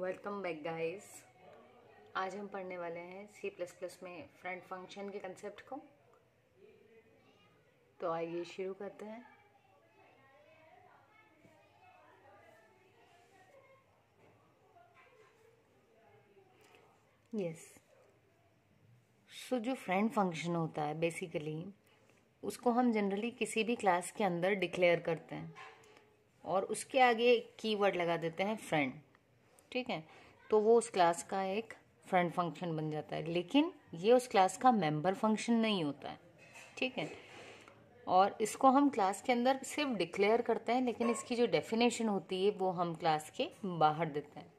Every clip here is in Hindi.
वेलकम बैक गाइस आज हम पढ़ने वाले हैं सी प्लस प्लस में फ्रेंड फंक्शन के कंसेप्ट को तो आइए शुरू करते हैं यस yes. सो so, जो फ्रेंड फंक्शन होता है बेसिकली उसको हम जनरली किसी भी क्लास के अंदर डिक्लेयर करते हैं और उसके आगे एक कीवर्ड लगा देते हैं फ्रेंड ठीक है तो वो उस क्लास का एक फ्रेंड फंक्शन बन जाता है लेकिन ये उस क्लास का मेंबर फंक्शन नहीं होता है ठीक है और इसको हम क्लास के अंदर सिर्फ डिक्लेयर करते हैं लेकिन इसकी जो डेफिनेशन होती है वो हम क्लास के बाहर देते हैं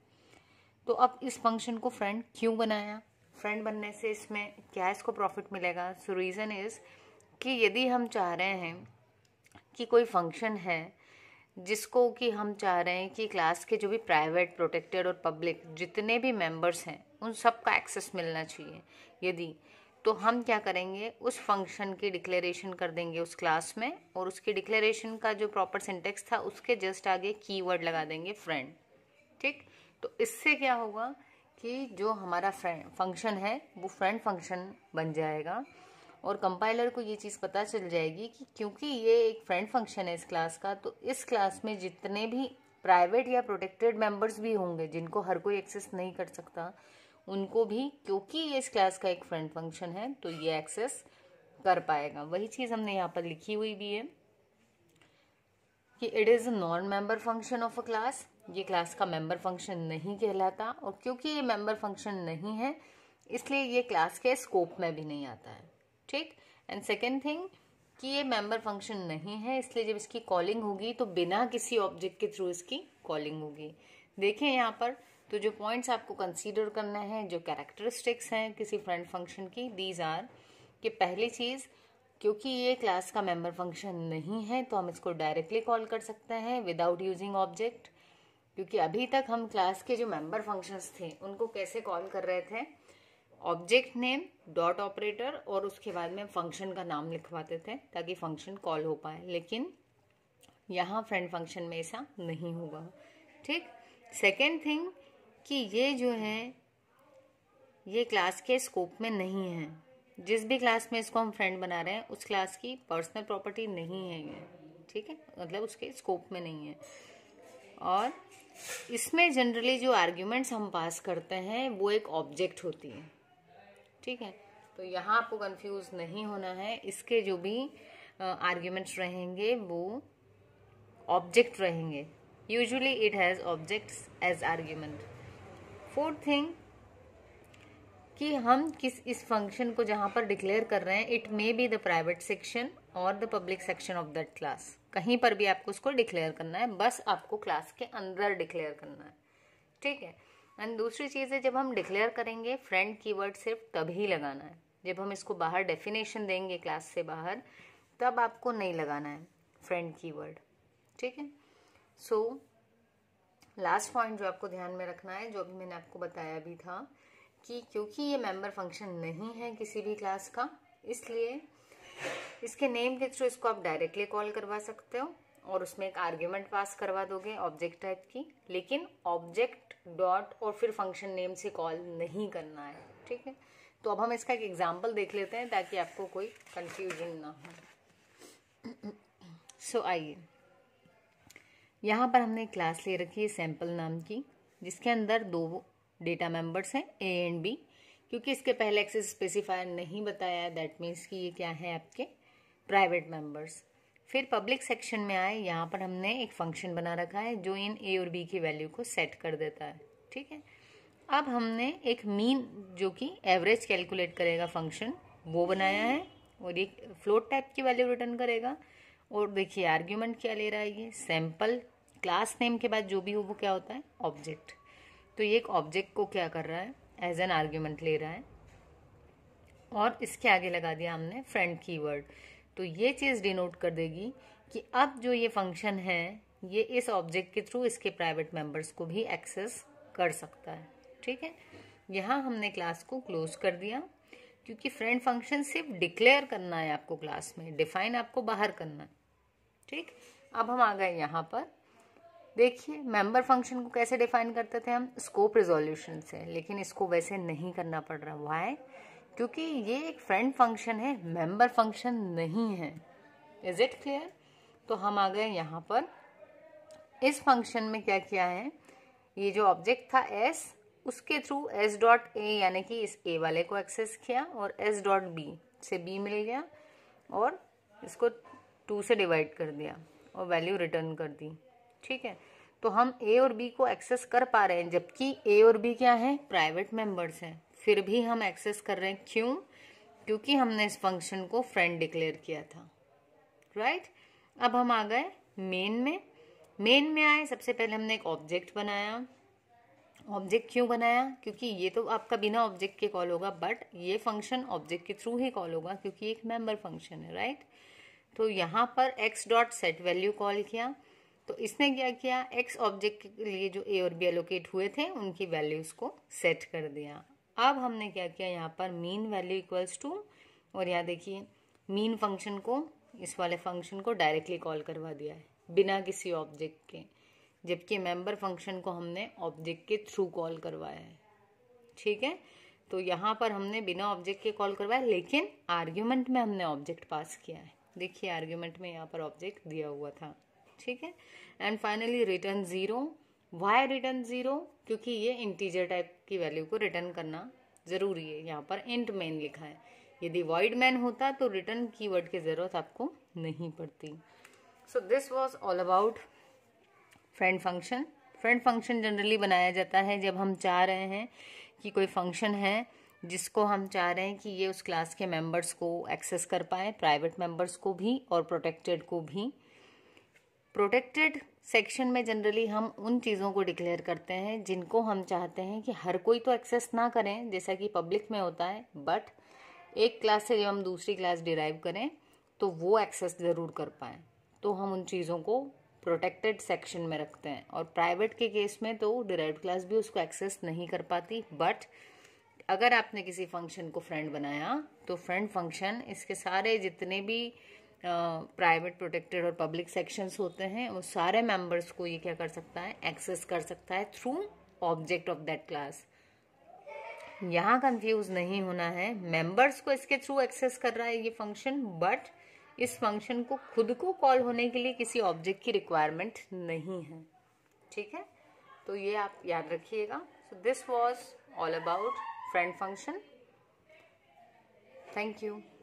तो अब इस फंक्शन को फ्रेंड क्यों बनाया फ्रेंड बनने से इसमें क्या इसको प्रॉफिट मिलेगा सो रीज़न इज़ कि यदि हम चाह रहे हैं कि कोई फंक्शन है जिसको कि हम चाह रहे हैं कि क्लास के जो भी प्राइवेट प्रोटेक्टेड और पब्लिक जितने भी मेंबर्स हैं उन सबका एक्सेस मिलना चाहिए यदि तो हम क्या करेंगे उस फंक्शन की डिक्लेरेशन कर देंगे उस क्लास में और उसकी डिक्लेरेशन का जो प्रॉपर सिंटेक्स था उसके जस्ट आगे कीवर्ड लगा देंगे फ्रेंड ठीक तो इससे क्या होगा कि जो हमारा फ्रेंड फंक्शन है वो फ्रेंड फंक्शन बन जाएगा और कंपाइलर को ये चीज़ पता चल जाएगी कि क्योंकि ये एक फ्रेंड फंक्शन है इस क्लास का तो इस क्लास में जितने भी प्राइवेट या प्रोटेक्टेड मेंबर्स भी होंगे जिनको हर कोई एक्सेस नहीं कर सकता उनको भी क्योंकि ये इस क्लास का एक फ्रेंड फंक्शन है तो ये एक्सेस कर पाएगा वही चीज़ हमने यहाँ पर लिखी हुई भी है कि it is non member function of a class ये क्लास का मेंबर फंक्शन नहीं कहलाता और क्योंकि ये मेंबर फंक्शन नहीं है इसलिए ये क्लास के स्कोप में भी नहीं आता है ठीक एंड सेकेंड थिंग कि ये मेंबर फंक्शन नहीं है इसलिए जब इसकी कॉलिंग होगी तो बिना किसी ऑब्जेक्ट के थ्रू इसकी कॉलिंग होगी देखें यहाँ पर तो जो पॉइंट्स आपको कंसीडर करना है जो कैरेक्टरिस्टिक्स हैं किसी फ्रेंड फंक्शन की दीज आर कि पहली चीज़ क्योंकि ये क्लास का मेंबर फंक्शन नहीं है तो हम इसको डायरेक्टली कॉल कर सकते हैं विदाउट यूजिंग ऑब्जेक्ट क्योंकि अभी तक हम क्लास के जो मेंबर फंक्शंस थे उनको कैसे कॉल कर रहे थे ऑब्जेक्ट नेम डॉट ऑपरेटर और उसके बाद में फंक्शन का नाम लिखवाते थे ताकि फंक्शन कॉल हो पाए लेकिन यहाँ फ्रेंड फंक्शन में ऐसा नहीं होगा ठीक सेकेंड थिंग कि ये जो है ये क्लास के स्कोप में नहीं है जिस भी क्लास में इसको हम फ्रेंड बना रहे हैं उस क्लास की पर्सनल प्रॉपर्टी नहीं है ये ठीक है मतलब उसके स्कोप में नहीं है और इसमें जनरली जो आर्ग्यूमेंट्स हम पास करते हैं वो एक ऑब्जेक्ट होती है ठीक है तो यहाँ आपको कंफ्यूज नहीं होना है इसके जो भी आर्ग्यूमेंट्स रहेंगे वो ऑब्जेक्ट रहेंगे usually it has objects as argument fourth thing कि हम किस इस फंक्शन को जहाँ पर डिक्लेयर कर रहे हैं it may be the private section और the public section of that class कहीं पर भी आपको उसको डिक्लेयर करना है बस आपको क्लास के अंदर डिक्लेयर करना है ठीक है एंड दूसरी चीज़ है जब हम डिक्लेयर करेंगे फ्रेंड कीवर्ड सिर्फ तभी लगाना है जब हम इसको बाहर डेफिनेशन देंगे क्लास से बाहर तब आपको नहीं लगाना है फ्रेंड कीवर्ड ठीक है सो लास्ट पॉइंट जो आपको ध्यान में रखना है जो अभी मैंने आपको बताया भी था कि क्योंकि ये मेंबर फंक्शन नहीं है किसी भी क्लास का इसलिए इसके नेम के थ्रू इसको आप डायरेक्टली कॉल करवा सकते हो और उसमें एक आर्ग्यूमेंट पास करवा दोगे ऑब्जेक्ट टाइप की लेकिन ऑब्जेक्ट डॉट और फिर फंक्शन नेम से कॉल नहीं करना है ठीक है तो अब हम इसका एक एग्जाम्पल देख लेते हैं ताकि आपको कोई कंफ्यूजन ना हो सो आइए यहाँ पर हमने क्लास ले रखी है सैम्पल नाम की जिसके अंदर दो डेटा मेंबर्स हैं ए एंड बी क्योंकि इसके पहले एक्सेस स्पेसिफायर नहीं बताया दैट मीन्स कि ये क्या है आपके प्राइवेट मेंबर्स फिर पब्लिक सेक्शन में आए यहाँ पर हमने एक फंक्शन बना रखा है जो इन ए और बी की वैल्यू को सेट कर देता है ठीक है अब हमने एक मीन जो कि एवरेज कैलकुलेट करेगा फंक्शन वो बनाया है और एक फ्लोट टाइप की वैल्यू रिटर्न करेगा और देखिए आर्ग्यूमेंट क्या ले रहा है ये सैम्पल क्लास नेम के बाद जो भी हो वो क्या होता है ऑब्जेक्ट तो ये एक ऑब्जेक्ट को क्या कर रहा है एज एन आर्ग्यूमेंट ले रहा है और इसके आगे लगा दिया हमने फ्रेंड कीवर्ड तो ये चीज़ डिनोट कर देगी कि अब जो ये फंक्शन है ये इस ऑब्जेक्ट के थ्रू इसके प्राइवेट मेंबर्स को भी एक्सेस कर सकता है ठीक है यहाँ हमने क्लास को क्लोज कर दिया क्योंकि फ्रेंड फंक्शन सिर्फ डिक्लेयर करना है आपको क्लास में डिफाइन आपको बाहर करना है ठीक अब हम आ गए यहाँ पर देखिए मेंबर फंक्शन को कैसे डिफाइन करते थे हम स्कोप रिजोल्यूशन से लेकिन इसको वैसे नहीं करना पड़ रहा वाई क्योंकि ये एक फ्रेंड फंक्शन है मेंबर फंक्शन नहीं है इज इट क्लियर तो हम आ गए यहाँ पर इस फंक्शन में क्या किया है ये जो ऑब्जेक्ट था एस उसके थ्रू एस डॉट ए यानी कि इस ए वाले को एक्सेस किया और एस डॉट बी से बी मिल गया और इसको टू से डिवाइड कर दिया और वैल्यू रिटर्न कर दी ठीक है तो हम ए और बी को एक्सेस कर पा रहे हैं जबकि ए और बी क्या है प्राइवेट मेंबर्स हैं फिर भी हम एक्सेस कर रहे हैं क्यों क्योंकि हमने इस फंक्शन को फ्रेंड डिक्लेयर किया था राइट right? अब हम आ गए मेन में मेन में आए सबसे पहले हमने एक ऑब्जेक्ट बनाया ऑब्जेक्ट क्यों बनाया क्योंकि ये तो आपका बिना ऑब्जेक्ट के कॉल होगा बट ये फंक्शन ऑब्जेक्ट के थ्रू ही कॉल होगा क्योंकि एक मेंबर फंक्शन है राइट right? तो यहाँ पर X dot set value call किया तो इसने क्या किया एक्स ऑब्जेक्ट के लिए जो ए और बी एलोकेट हुए थे उनकी वैल्यूज को सेट कर दिया अब हमने क्या किया यहाँ पर मीन वैल्यू इक्वल्स टू और यहाँ देखिए मीन फंक्शन को इस वाले फंक्शन को डायरेक्टली कॉल करवा दिया है बिना किसी ऑब्जेक्ट के जबकि मेंबर फंक्शन को हमने ऑब्जेक्ट के थ्रू कॉल करवाया है ठीक है तो यहाँ पर हमने बिना ऑब्जेक्ट के कॉल करवाया लेकिन आर्ग्यूमेंट में हमने ऑब्जेक्ट पास किया है देखिए आर्ग्यूमेंट में यहाँ पर ऑब्जेक्ट दिया हुआ था ठीक है and finally return zero Y return zero क्योंकि ये इंटीजर टाइप की वैल्यू को रिटर्न करना ज़रूरी है यहाँ पर इंट मैन लिखा है यदि वॉइड मैन होता तो रिटर्न कीवर्ड की ज़रूरत आपको नहीं पड़ती so this was all about friend function friend function generally बनाया जाता है जब हम चाह रहे हैं कि कोई फंक्शन है जिसको हम चाह रहे हैं कि ये उस क्लास के मेंबर्स को एक्सेस कर पाए प्राइवेट मेंबर्स को भी और प्रोटेक्टेड को भी प्रोटेक्टेड सेक्शन में जनरली हम उन चीज़ों को डिक्लेयर करते हैं जिनको हम चाहते हैं कि हर कोई तो एक्सेस ना करें जैसा कि पब्लिक में होता है बट एक क्लास से जब हम दूसरी क्लास डिराइव करें तो वो एक्सेस ज़रूर कर पाएँ तो हम उन चीज़ों को प्रोटेक्टेड सेक्शन में रखते हैं और प्राइवेट के केस में तो डिराइव क्लास भी उसको एक्सेस नहीं कर पाती बट अगर आपने किसी फंक्शन को फ्रेंड बनाया तो फ्रेंड फंक्शन इसके सारे जितने भी प्राइवेट प्रोटेक्टेड और पब्लिक सेक्शंस होते हैं वो सारे मेंबर्स को ये क्या कर सकता है एक्सेस कर सकता है through object of that class यहाँ कंफ्यूज नहीं होना है मेंबर्स को इसके थ्रू एक्सेस कर रहा है ये फंक्शन बट इस फंक्शन को खुद को कॉल होने के लिए किसी ऑब्जेक्ट की रिक्वायरमेंट नहीं है ठीक है तो ये आप याद रखिएगा so this was all about friend function thank you